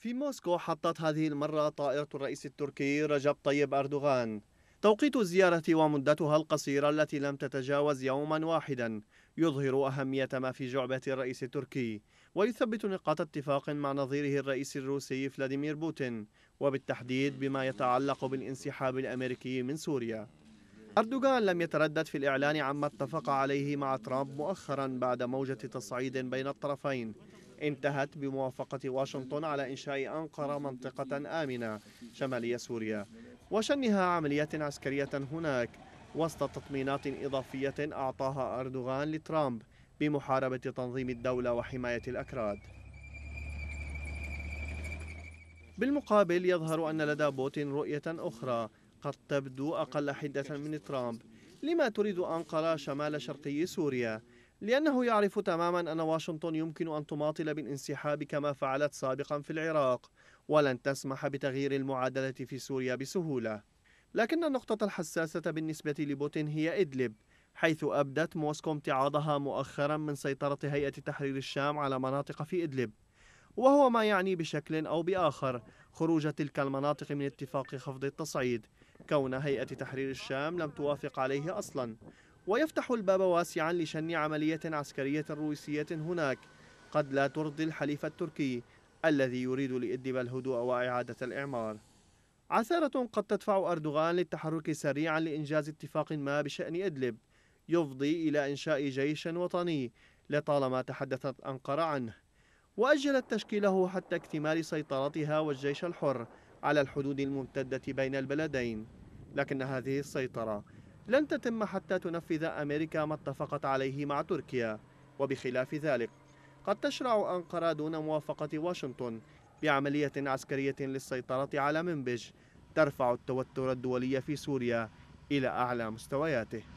في موسكو حطت هذه المرة طائرة الرئيس التركي رجب طيب أردوغان توقيت الزيارة ومدتها القصيرة التي لم تتجاوز يوما واحدا يظهر أهمية ما في جعبة الرئيس التركي ويثبت نقاط اتفاق مع نظيره الرئيس الروسي فلاديمير بوتين وبالتحديد بما يتعلق بالانسحاب الأمريكي من سوريا أردوغان لم يتردد في الإعلان عما اتفق عليه مع ترامب مؤخرا بعد موجة تصعيد بين الطرفين انتهت بموافقة واشنطن على إنشاء أنقرة منطقة آمنة شمالية سوريا وشنها عمليات عسكرية هناك وسط تطمينات إضافية أعطاها أردوغان لترامب بمحاربة تنظيم الدولة وحماية الأكراد بالمقابل يظهر أن لدى بوتين رؤية أخرى قد تبدو أقل حدة من ترامب لما تريد أنقرة شمال شرقي سوريا لأنه يعرف تماما أن واشنطن يمكن أن تماطل بالانسحاب كما فعلت سابقا في العراق ولن تسمح بتغيير المعادلة في سوريا بسهولة لكن النقطة الحساسة بالنسبة لبوتين هي إدلب حيث أبدت موسكو امتعاضها مؤخرا من سيطرة هيئة تحرير الشام على مناطق في إدلب وهو ما يعني بشكل أو بآخر خروج تلك المناطق من اتفاق خفض التصعيد كون هيئة تحرير الشام لم توافق عليه أصلا ويفتح الباب واسعا لشن عملية عسكرية روسية هناك قد لا ترضي الحليف التركي الذي يريد لإدلب الهدوء وإعادة الإعمار عثارة قد تدفع أردوغان للتحرك سريعا لإنجاز اتفاق ما بشأن إدلب يفضي إلى إنشاء جيش وطني لطالما تحدثت أنقرة عنه وأجلت تشكيله حتى اكتمال سيطرتها والجيش الحر على الحدود الممتدة بين البلدين لكن هذه السيطرة لن تتم حتى تنفذ أمريكا ما اتفقت عليه مع تركيا وبخلاف ذلك قد تشرع أنقرة دون موافقة واشنطن بعملية عسكرية للسيطرة على منبج ترفع التوتر الدولي في سوريا إلى أعلى مستوياته